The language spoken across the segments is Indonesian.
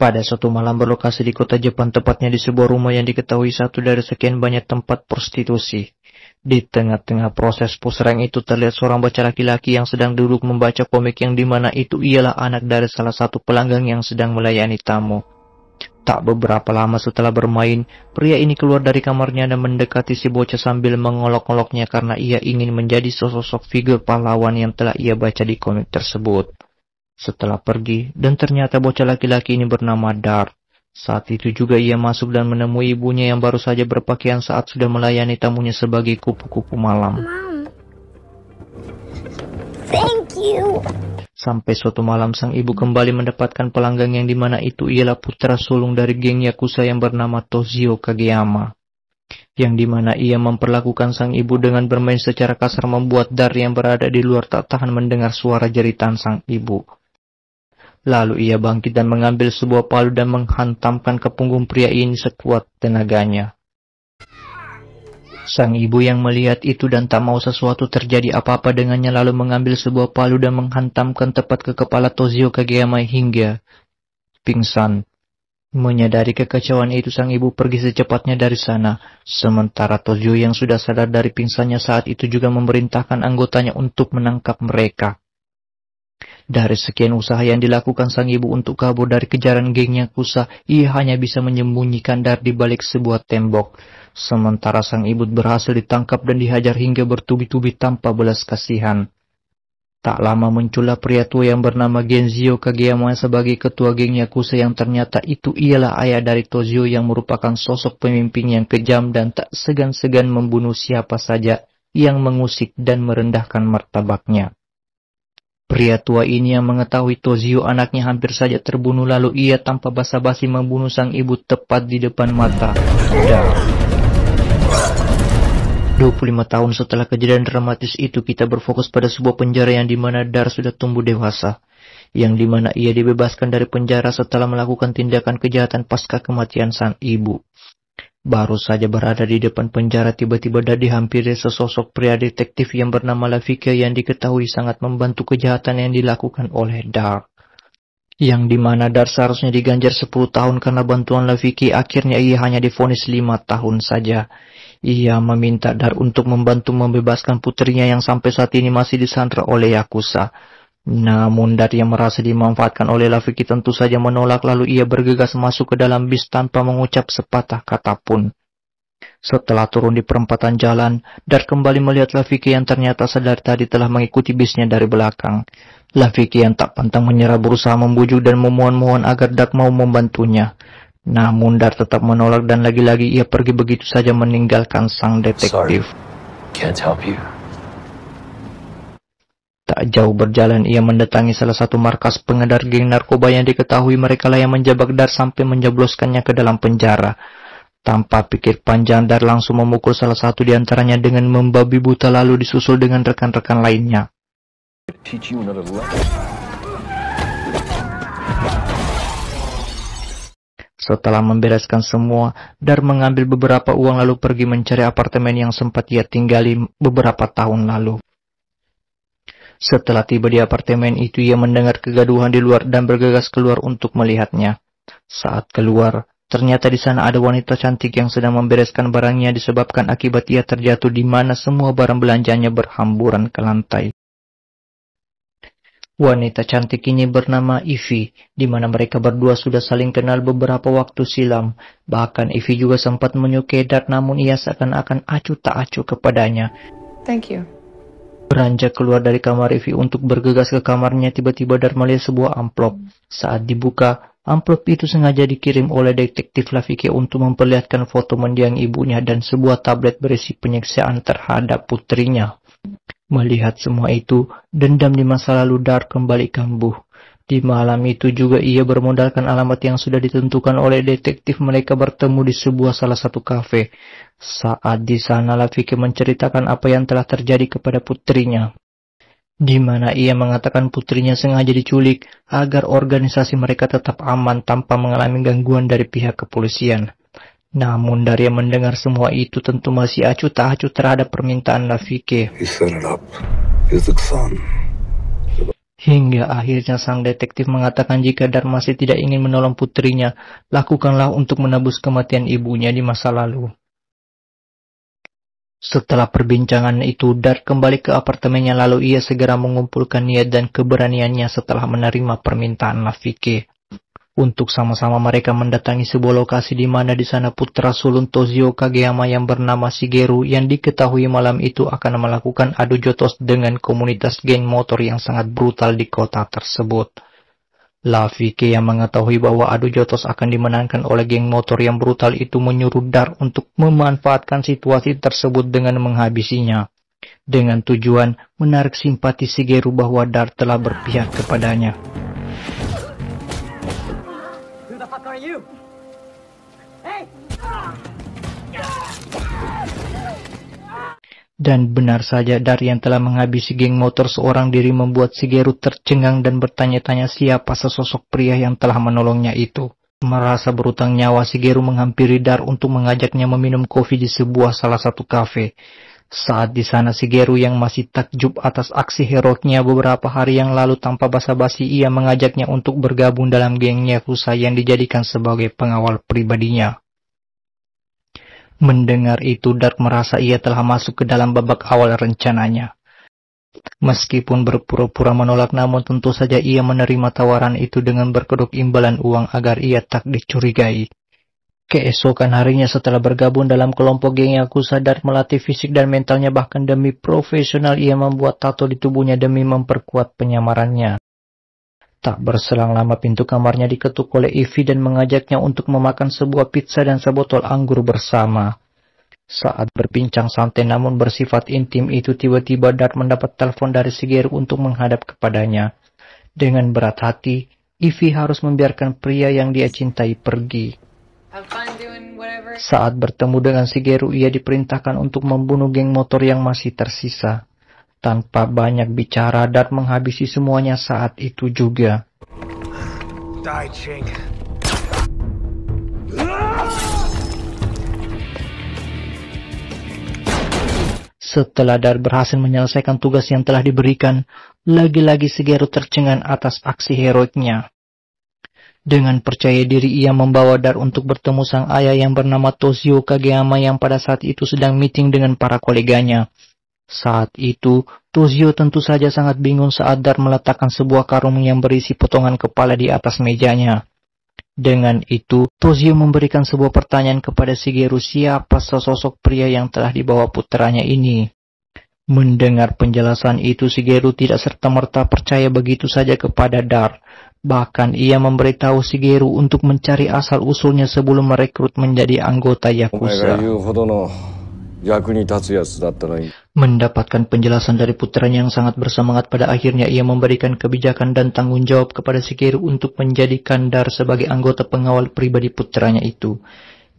Pada suatu malam berlokasi di kota Jepang, tepatnya di sebuah rumah yang diketahui satu dari sekian banyak tempat prostitusi. Di tengah-tengah proses puserang itu terlihat seorang bocah laki-laki yang sedang duduk membaca komik yang dimana itu ialah anak dari salah satu pelanggan yang sedang melayani tamu. Tak beberapa lama setelah bermain, pria ini keluar dari kamarnya dan mendekati si bocah sambil mengolok-oloknya karena ia ingin menjadi sosok figur pahlawan yang telah ia baca di komik tersebut. Setelah pergi, dan ternyata bocah laki-laki ini bernama Dar. Saat itu juga ia masuk dan menemui ibunya yang baru saja berpakaian saat sudah melayani tamunya sebagai kupu-kupu malam. Thank you. Sampai suatu malam sang ibu kembali mendapatkan pelanggan yang dimana itu ialah putra sulung dari geng Yakuza yang bernama Tozio Kageyama. Yang dimana ia memperlakukan sang ibu dengan bermain secara kasar membuat Dar yang berada di luar tak tahan mendengar suara jeritan sang ibu. Lalu ia bangkit dan mengambil sebuah palu dan menghantamkan ke punggung pria ini sekuat tenaganya. Sang ibu yang melihat itu dan tak mau sesuatu terjadi apa-apa dengannya lalu mengambil sebuah palu dan menghantamkan tepat ke kepala Tozio Kageyama hingga pingsan. Menyadari kekecewaan itu sang ibu pergi secepatnya dari sana, sementara Tozio yang sudah sadar dari pingsannya saat itu juga memerintahkan anggotanya untuk menangkap mereka. Dari sekian usaha yang dilakukan sang ibu untuk kabur dari kejaran gengnya Kusa, ia hanya bisa menyembunyikan dar di balik sebuah tembok. Sementara sang ibu berhasil ditangkap dan dihajar hingga bertubi-tubi tanpa belas kasihan. Tak lama muncullah pria tua yang bernama Genzio Kageyama sebagai ketua geng Yakuza yang ternyata itu ialah ayah dari Tozio yang merupakan sosok pemimpin yang kejam dan tak segan-segan membunuh siapa saja yang mengusik dan merendahkan martabaknya. Pria tua ini yang mengetahui Tozio anaknya hampir saja terbunuh lalu ia tanpa basa-basi membunuh sang ibu tepat di depan mata. Dan 25 tahun setelah kejadian dramatis itu kita berfokus pada sebuah penjara yang dimana Dar sudah tumbuh dewasa. Yang dimana ia dibebaskan dari penjara setelah melakukan tindakan kejahatan pasca kematian sang ibu. Baru saja berada di depan penjara tiba-tiba Dadi dihampiri sesosok pria detektif yang bernama Lafika yang diketahui sangat membantu kejahatan yang dilakukan oleh Dark. Yang dimana Dar seharusnya diganjar 10 tahun karena bantuan Lafiki akhirnya ia hanya difonis 5 tahun saja. Ia meminta Dar untuk membantu membebaskan putrinya yang sampai saat ini masih disandra oleh Yakuza. Namun dari yang merasa dimanfaatkan oleh Lafiki tentu saja menolak lalu ia bergegas masuk ke dalam bis tanpa mengucap sepatah kata pun. Setelah turun di perempatan jalan, Dar kembali melihat Lafiki yang ternyata sadar tadi telah mengikuti bisnya dari belakang. Lafiki yang tak pantang menyerah berusaha membujuk dan memohon-mohon agar Dar mau membantunya. Namun Dar tetap menolak dan lagi-lagi ia pergi begitu saja meninggalkan sang detektif. Sorry. Can't help you. Tak jauh berjalan, ia mendatangi salah satu markas pengedar geng narkoba yang diketahui mereka lah yang menjebak Dar sampai menjebloskannya ke dalam penjara. Tanpa pikir panjang, Dar langsung memukul salah satu di antaranya dengan membabi buta lalu disusul dengan rekan-rekan lainnya. Setelah membereskan semua, Dar mengambil beberapa uang lalu pergi mencari apartemen yang sempat ia tinggali beberapa tahun lalu. Setelah tiba di apartemen itu, ia mendengar kegaduhan di luar dan bergegas keluar untuk melihatnya. Saat keluar, ternyata di sana ada wanita cantik yang sedang membereskan barangnya disebabkan akibat ia terjatuh di mana semua barang belanjanya berhamburan ke lantai. Wanita cantik ini bernama Ivy, di mana mereka berdua sudah saling kenal beberapa waktu silam. Bahkan Ivy juga sempat menyukai Dart namun ia seakan-akan acuh tak acuh kepadanya. Thank you. Beranjak keluar dari kamar Ivy untuk bergegas ke kamarnya, tiba-tiba Dharma melihat sebuah amplop. Saat dibuka, amplop itu sengaja dikirim oleh detektif Lafiki untuk memperlihatkan foto mendiang ibunya dan sebuah tablet berisi penyiksaan terhadap putrinya. Melihat semua itu, dendam di masa lalu Dar kembali kambuh. Di malam itu juga ia bermodalkan alamat yang sudah ditentukan oleh detektif mereka bertemu di sebuah salah satu kafe. Saat di sana Lafiki menceritakan apa yang telah terjadi kepada putrinya. Di mana ia mengatakan putrinya sengaja diculik agar organisasi mereka tetap aman tanpa mengalami gangguan dari pihak kepolisian. Namun dari yang mendengar semua itu tentu masih acuh tak acuh terhadap permintaan Lafiki. Hingga akhirnya sang detektif mengatakan jika masih tidak ingin menolong putrinya, lakukanlah untuk menebus kematian ibunya di masa lalu. Setelah perbincangan itu, Dar kembali ke apartemennya lalu ia segera mengumpulkan niat dan keberaniannya setelah menerima permintaan Lafike untuk sama-sama mereka mendatangi sebuah lokasi di mana di sana putra sulung Tozio Kageyama yang bernama Sigeru yang diketahui malam itu akan melakukan adu jotos dengan komunitas geng motor yang sangat brutal di kota tersebut. Lafike yang mengetahui bahwa adu jotos akan dimenangkan oleh geng motor yang brutal itu menyuruh Dar untuk memanfaatkan situasi tersebut dengan menghabisinya. Dengan tujuan menarik simpati Sigeru bahwa Dar telah berpihak kepadanya fuck are you? Hey! Dan benar saja dari telah menghabisi geng motor seorang diri membuat Si Geru tercengang dan bertanya-tanya siapa sesosok pria yang telah menolongnya itu. Merasa berutang nyawa, Sigeru menghampiri Dar untuk mengajaknya meminum kopi di sebuah salah satu kafe. Saat di sana si Geru yang masih takjub atas aksi heroiknya beberapa hari yang lalu tanpa basa-basi ia mengajaknya untuk bergabung dalam gengnya Yakuza yang dijadikan sebagai pengawal pribadinya. Mendengar itu Dark merasa ia telah masuk ke dalam babak awal rencananya. Meskipun berpura-pura menolak namun tentu saja ia menerima tawaran itu dengan berkedok imbalan uang agar ia tak dicurigai. Keesokan harinya setelah bergabung dalam kelompok geng yang kusadar melatih fisik dan mentalnya bahkan demi profesional ia membuat tato di tubuhnya demi memperkuat penyamarannya. Tak berselang lama pintu kamarnya diketuk oleh Ivy dan mengajaknya untuk memakan sebuah pizza dan sebotol anggur bersama. Saat berbincang santai namun bersifat intim itu tiba-tiba Dart mendapat telepon dari Sigir untuk menghadap kepadanya. Dengan berat hati, Ivy harus membiarkan pria yang dia cintai pergi. Apa? Saat bertemu dengan Si Geru, ia diperintahkan untuk membunuh geng motor yang masih tersisa. Tanpa banyak bicara, dan menghabisi semuanya saat itu juga. Die, Setelah Dar berhasil menyelesaikan tugas yang telah diberikan, lagi-lagi Shigeru tercengang atas aksi heroiknya. Dengan percaya diri ia membawa Dar untuk bertemu sang ayah yang bernama Toshio Kageyama yang pada saat itu sedang meeting dengan para koleganya. Saat itu, Toshio tentu saja sangat bingung saat Dar meletakkan sebuah karung yang berisi potongan kepala di atas mejanya. Dengan itu, Toshio memberikan sebuah pertanyaan kepada Shigeru siapa sosok pria yang telah dibawa putranya ini. Mendengar penjelasan itu, Shigeru tidak serta-merta percaya begitu saja kepada Dar. Bahkan ia memberitahu Shigeru untuk mencari asal-usulnya sebelum merekrut menjadi anggota Yakuza. Mendapatkan penjelasan dari putranya yang sangat bersemangat pada akhirnya ia memberikan kebijakan dan tanggung jawab kepada Shigeru untuk menjadikan Dar sebagai anggota pengawal pribadi putranya itu.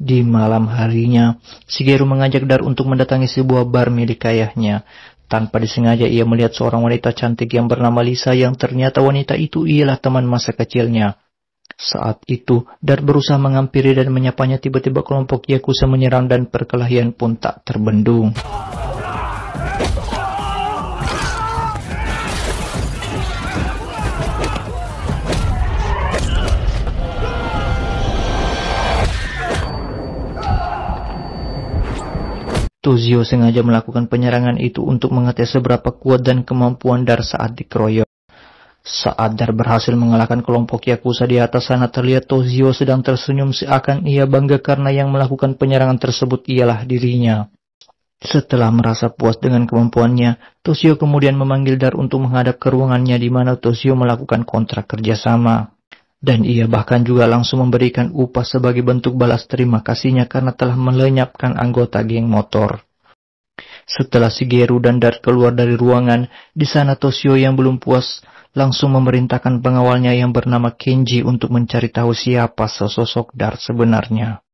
Di malam harinya, Shigeru mengajak Dar untuk mendatangi sebuah bar milik ayahnya. Tanpa disengaja ia melihat seorang wanita cantik yang bernama Lisa yang ternyata wanita itu ialah teman masa kecilnya. Saat itu, Dar berusaha mengampiri dan menyapanya tiba-tiba kelompok Yakuza menyerang dan perkelahian pun tak terbendung. Tuzio sengaja melakukan penyerangan itu untuk mengetes seberapa kuat dan kemampuan Dar saat dikeroyok. Saat Dar berhasil mengalahkan kelompok Yakuza di atas sana terlihat Tozio sedang tersenyum seakan ia bangga karena yang melakukan penyerangan tersebut ialah dirinya. Setelah merasa puas dengan kemampuannya, Tozio kemudian memanggil Dar untuk menghadap ke ruangannya di mana Tozio melakukan kontrak kerjasama. Dan ia bahkan juga langsung memberikan upah sebagai bentuk balas terima kasihnya karena telah melenyapkan anggota geng motor. Setelah si Geru dan Dar keluar dari ruangan, di sana Toshio yang belum puas langsung memerintahkan pengawalnya yang bernama Kenji untuk mencari tahu siapa sosok Dar sebenarnya.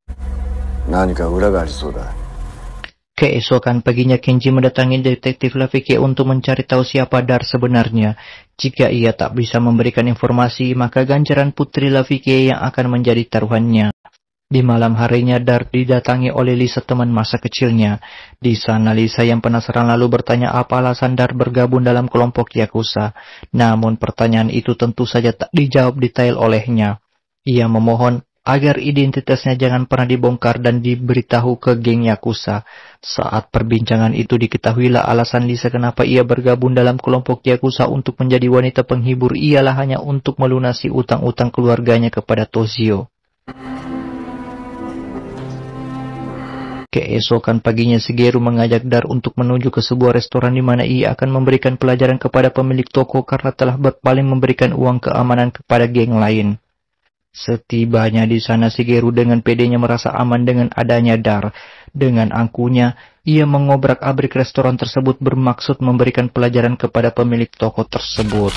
Keesokan paginya Kenji mendatangi detektif Lafiki untuk mencari tahu siapa Dar sebenarnya. Jika ia tak bisa memberikan informasi, maka ganjaran putri Lafiki yang akan menjadi taruhannya. Di malam harinya Dar didatangi oleh Lisa teman masa kecilnya. Di sana Lisa yang penasaran lalu bertanya apa alasan Dar bergabung dalam kelompok Yakuza. Namun pertanyaan itu tentu saja tak dijawab detail olehnya. Ia memohon agar identitasnya jangan pernah dibongkar dan diberitahu ke geng Yakuza. Saat perbincangan itu diketahuilah alasan Lisa kenapa ia bergabung dalam kelompok Yakuza untuk menjadi wanita penghibur ialah hanya untuk melunasi utang-utang keluarganya kepada Tozio. Keesokan paginya segeru mengajak Dar untuk menuju ke sebuah restoran di mana ia akan memberikan pelajaran kepada pemilik toko karena telah berpaling memberikan uang keamanan kepada geng lain. Setibanya di sana Shigeru dengan pedenya merasa aman dengan adanya Dar. Dengan angkunya, ia mengobrak-abrik restoran tersebut bermaksud memberikan pelajaran kepada pemilik toko tersebut.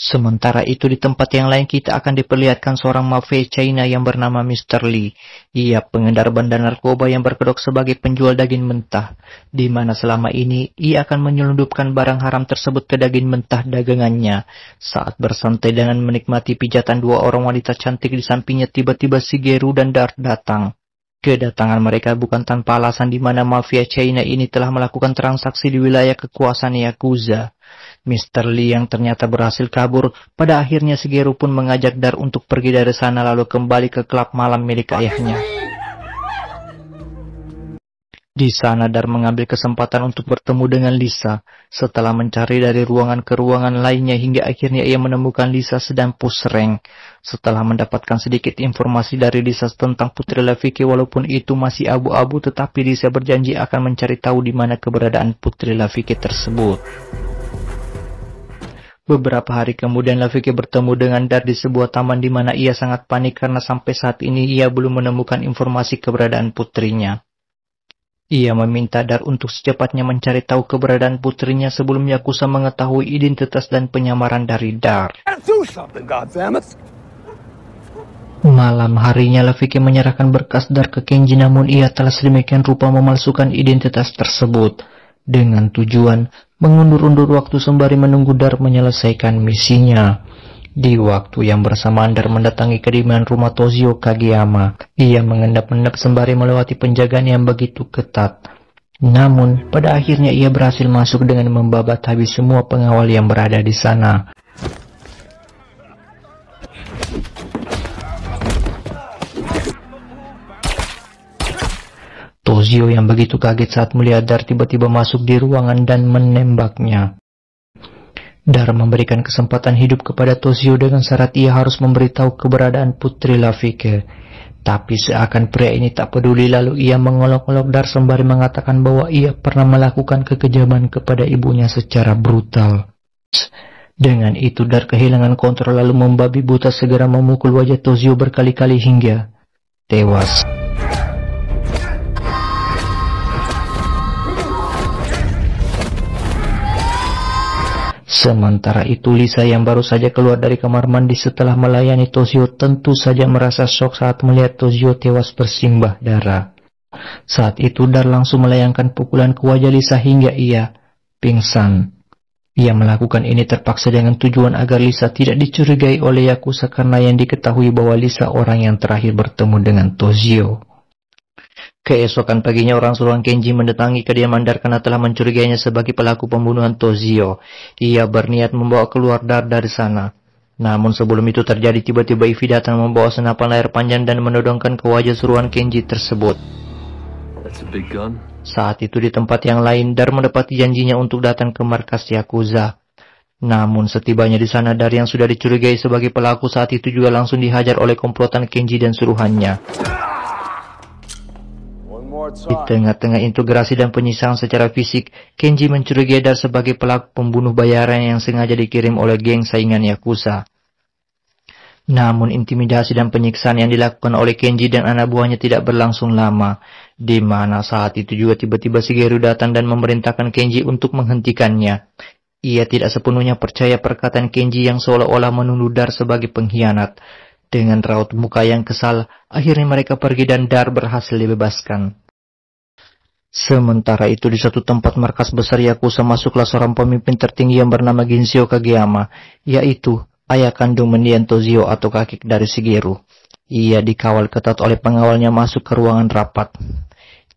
Sementara itu di tempat yang lain kita akan diperlihatkan seorang mafia China yang bernama Mr. Lee. Ia pengendar bandar narkoba yang berkedok sebagai penjual daging mentah, di mana selama ini ia akan menyelundupkan barang haram tersebut ke daging mentah dagangannya. Saat bersantai dengan menikmati pijatan dua orang wanita cantik di sampingnya tiba-tiba si Geru dan Dart datang. Kedatangan mereka bukan tanpa alasan di mana mafia China ini telah melakukan transaksi di wilayah kekuasaan Yakuza. Mr. Lee yang ternyata berhasil kabur, pada akhirnya Shigeru pun mengajak Dar untuk pergi dari sana lalu kembali ke klub malam milik ayahnya. Di sana Dar mengambil kesempatan untuk bertemu dengan Lisa. Setelah mencari dari ruangan ke ruangan lainnya hingga akhirnya ia menemukan Lisa sedang pusreng. Setelah mendapatkan sedikit informasi dari Lisa tentang Putri Lafiki walaupun itu masih abu-abu tetapi Lisa berjanji akan mencari tahu di mana keberadaan Putri Lafiki tersebut. Beberapa hari kemudian Lafiki bertemu dengan Dar di sebuah taman di mana ia sangat panik karena sampai saat ini ia belum menemukan informasi keberadaan putrinya. Ia meminta Dar untuk secepatnya mencari tahu keberadaan putrinya sebelum Yakuza mengetahui identitas dan penyamaran dari Dar. Malam harinya Lafiki menyerahkan berkas Dar ke Kenji namun ia telah sedemikian rupa memalsukan identitas tersebut. Dengan tujuan mengundur-undur waktu sembari menunggu Dar menyelesaikan misinya. Di waktu yang bersamaan Dar mendatangi kediaman rumah Tozio Kageyama. Ia mengendap-endap sembari melewati penjagaan yang begitu ketat. Namun, pada akhirnya ia berhasil masuk dengan membabat habis semua pengawal yang berada di sana. Tozio yang begitu kaget saat melihat Dar tiba-tiba masuk di ruangan dan menembaknya. Dar memberikan kesempatan hidup kepada Tozio dengan syarat ia harus memberitahu keberadaan Putri Lafike. Tapi seakan pria ini tak peduli lalu ia mengolok-olok Dar sembari mengatakan bahwa ia pernah melakukan kekejaman kepada ibunya secara brutal. Dengan itu Dar kehilangan kontrol lalu membabi buta segera memukul wajah Tozio berkali-kali hingga tewas. Sementara itu Lisa yang baru saja keluar dari kamar mandi setelah melayani Tozio tentu saja merasa shock saat melihat Tozio tewas bersimbah darah. Saat itu Dar langsung melayangkan pukulan ke wajah Lisa hingga ia pingsan. Ia melakukan ini terpaksa dengan tujuan agar Lisa tidak dicurigai oleh Yakuza karena yang diketahui bahwa Lisa orang yang terakhir bertemu dengan Tozio. Keesokan paginya orang suruhan Kenji mendatangi kediaman Dar karena telah mencurigainya sebagai pelaku pembunuhan Tozio. Ia berniat membawa keluar Dar dari sana. Namun sebelum itu terjadi tiba-tiba Ivi datang membawa senapan layar panjang dan menodongkan ke wajah suruhan Kenji tersebut. Saat itu di tempat yang lain, Dar mendapati janjinya untuk datang ke markas Yakuza. Namun setibanya di sana Dar yang sudah dicurigai sebagai pelaku saat itu juga langsung dihajar oleh komplotan Kenji dan suruhannya. Di tengah-tengah integrasi dan penyisahan secara fisik, Kenji mencurigai Dar sebagai pelaku pembunuh bayaran yang sengaja dikirim oleh geng saingan Yakuza. Namun intimidasi dan penyiksaan yang dilakukan oleh Kenji dan anak buahnya tidak berlangsung lama, di mana saat itu juga tiba-tiba Shigeru datang dan memerintahkan Kenji untuk menghentikannya. Ia tidak sepenuhnya percaya perkataan Kenji yang seolah-olah menuduh Dar sebagai pengkhianat. Dengan raut muka yang kesal, akhirnya mereka pergi dan Dar berhasil dibebaskan. Sementara itu di satu tempat markas besar Yakuza masuklah seorang pemimpin tertinggi yang bernama Ginzio Kageyama, yaitu ayah kandung mendian Tozio atau kakek dari Shigeru. Ia dikawal ketat oleh pengawalnya masuk ke ruangan rapat.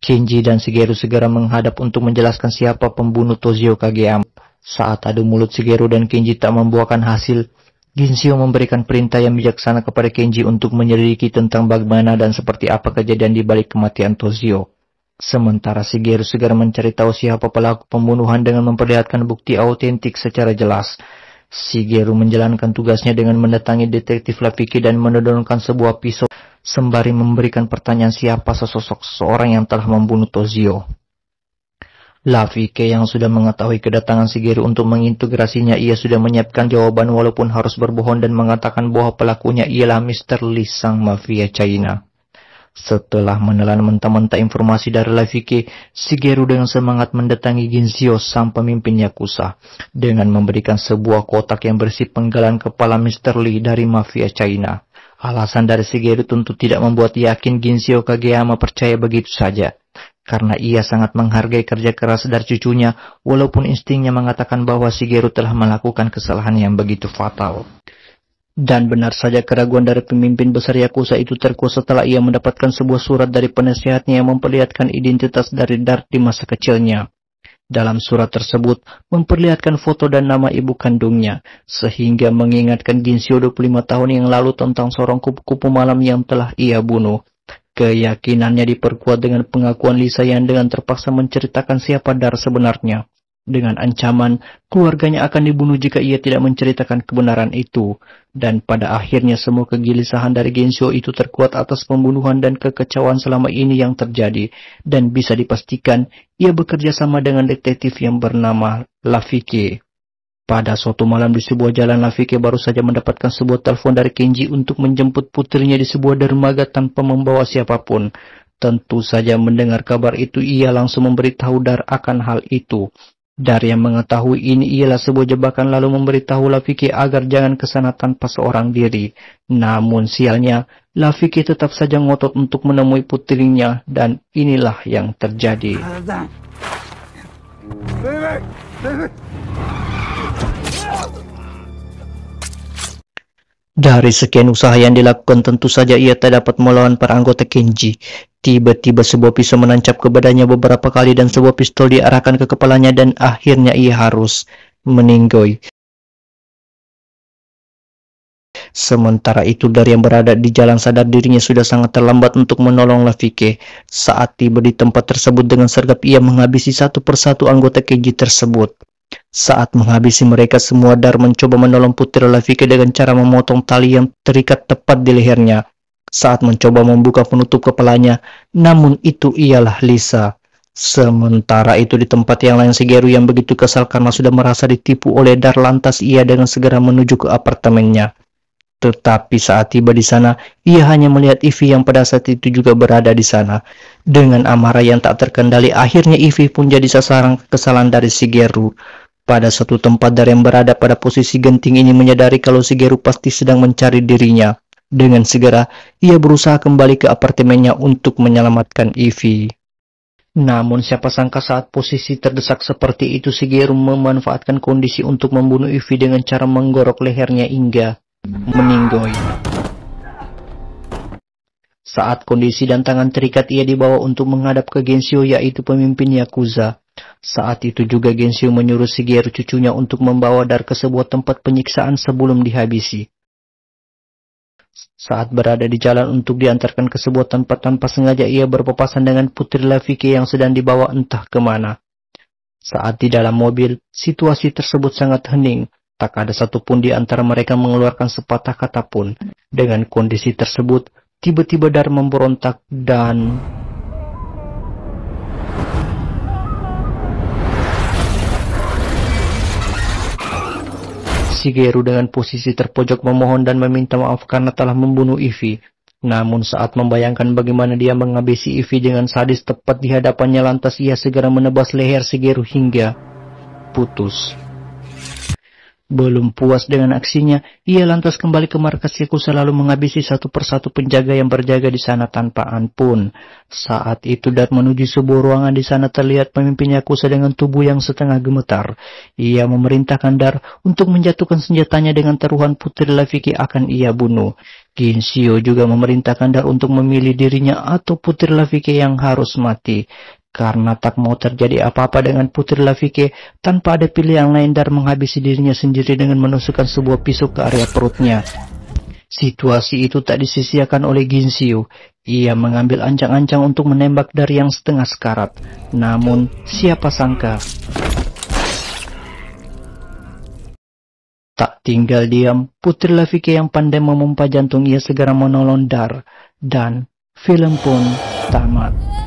Kenji dan Shigeru segera menghadap untuk menjelaskan siapa pembunuh Tozio Kageyama. Saat adu mulut Shigeru dan Kenji tak membuahkan hasil, Ginzio memberikan perintah yang bijaksana kepada Kenji untuk menyelidiki tentang bagaimana dan seperti apa kejadian di balik kematian Tozio. Sementara Shigeru segera mencari tahu siapa pelaku pembunuhan dengan memperlihatkan bukti autentik secara jelas. Shigeru menjalankan tugasnya dengan mendatangi detektif Lapiki dan menodongkan sebuah pisau sembari memberikan pertanyaan siapa sesosok seorang yang telah membunuh Tozio. Lafike yang sudah mengetahui kedatangan Shigeru untuk mengintegrasinya, ia sudah menyiapkan jawaban walaupun harus berbohong dan mengatakan bahwa pelakunya ialah Mr. Lee, sang mafia China. Setelah menelan mentah-mentah informasi dari Lafike, Shigeru dengan semangat mendatangi Ginzio sang pemimpin Yakuza dengan memberikan sebuah kotak yang bersih penggalan kepala Mr. Lee dari mafia China. Alasan dari Shigeru tentu tidak membuat yakin Ginzio Kageyama percaya begitu saja. Karena ia sangat menghargai kerja keras dari cucunya, walaupun instingnya mengatakan bahwa Shigeru telah melakukan kesalahan yang begitu fatal. Dan benar saja keraguan dari pemimpin besar Yakuza itu terkuat setelah ia mendapatkan sebuah surat dari penasihatnya yang memperlihatkan identitas dari Dart di masa kecilnya. Dalam surat tersebut, memperlihatkan foto dan nama ibu kandungnya, sehingga mengingatkan Ginshio 25 tahun yang lalu tentang seorang kupu-kupu malam yang telah ia bunuh. Keyakinannya diperkuat dengan pengakuan Lisa yang dengan terpaksa menceritakan siapa Dar sebenarnya dengan ancaman keluarganya akan dibunuh jika ia tidak menceritakan kebenaran itu. Dan pada akhirnya semua kegelisahan dari Genzo itu terkuat atas pembunuhan dan kekecewaan selama ini yang terjadi. Dan bisa dipastikan ia bekerja sama dengan detektif yang bernama Lafike. Pada suatu malam di sebuah jalan, Lafike baru saja mendapatkan sebuah telepon dari Kenji untuk menjemput putrinya di sebuah dermaga tanpa membawa siapapun. Tentu saja mendengar kabar itu ia langsung memberitahu Dar akan hal itu. Dari yang mengetahui ini ialah sebuah jebakan lalu memberitahu Lafiki agar jangan ke sana tanpa seorang diri. Namun sialnya, Lafiki tetap saja ngotot untuk menemui putrinya dan inilah yang terjadi. Dari sekian usaha yang dilakukan tentu saja ia tak dapat melawan para anggota Kenji. Tiba-tiba sebuah pisau menancap ke badannya beberapa kali dan sebuah pistol diarahkan ke kepalanya dan akhirnya ia harus meninggoy. Sementara itu dari yang berada di jalan sadar dirinya sudah sangat terlambat untuk menolong Lafike. Saat tiba di tempat tersebut dengan sergap ia menghabisi satu persatu anggota keji tersebut. Saat menghabisi mereka semua Dar mencoba menolong putri Lafike dengan cara memotong tali yang terikat tepat di lehernya saat mencoba membuka penutup kepalanya, namun itu ialah Lisa. Sementara itu di tempat yang lain Shigeru yang begitu kesal karena sudah merasa ditipu oleh Dar lantas ia dengan segera menuju ke apartemennya. Tetapi saat tiba di sana, ia hanya melihat Ivy yang pada saat itu juga berada di sana. Dengan amarah yang tak terkendali, akhirnya Ivy pun jadi sasaran kesalahan dari Shigeru. Pada satu tempat dari yang berada pada posisi genting ini menyadari kalau Shigeru pasti sedang mencari dirinya. Dengan segera, ia berusaha kembali ke apartemennya untuk menyelamatkan Ivy. Namun siapa sangka saat posisi terdesak seperti itu Shigeru memanfaatkan kondisi untuk membunuh Ivy dengan cara menggorok lehernya hingga meninggoy. Saat kondisi dan tangan terikat ia dibawa untuk menghadap ke Gensio yaitu pemimpin Yakuza. Saat itu juga Gensio menyuruh Shigeru cucunya untuk membawa Dar ke sebuah tempat penyiksaan sebelum dihabisi. Saat berada di jalan untuk diantarkan ke sebuah tempat tanpa sengaja ia berpapasan dengan putri Lafiki yang sedang dibawa entah kemana. Saat di dalam mobil, situasi tersebut sangat hening. Tak ada satupun di antara mereka mengeluarkan sepatah kata pun. Dengan kondisi tersebut, tiba-tiba Dar memberontak dan... Shigeru dengan posisi terpojok memohon dan meminta maaf karena telah membunuh Ivy. Namun saat membayangkan bagaimana dia menghabisi Ivy dengan sadis tepat di hadapannya lantas ia segera menebas leher Shigeru hingga putus. Belum puas dengan aksinya, ia lantas kembali ke markas Yakuza selalu menghabisi satu persatu penjaga yang berjaga di sana tanpa ampun. Saat itu dar menuju sebuah ruangan di sana terlihat pemimpin Yakuza dengan tubuh yang setengah gemetar. Ia memerintahkan Dar untuk menjatuhkan senjatanya dengan taruhan putri Lafiki akan ia bunuh. Kinsio juga memerintahkan Dar untuk memilih dirinya atau putri Lafiki yang harus mati karena tak mau terjadi apa-apa dengan Putri Lafike tanpa ada pilihan lain Dar menghabisi dirinya sendiri dengan menusukkan sebuah pisau ke area perutnya. Situasi itu tak disisiakan oleh Ginsiu. Ia mengambil ancang-ancang untuk menembak dari yang setengah sekarat. Namun, siapa sangka? Tak tinggal diam, Putri Lafike yang pandai memompa jantung ia segera menolong Dar. Dan film pun tamat.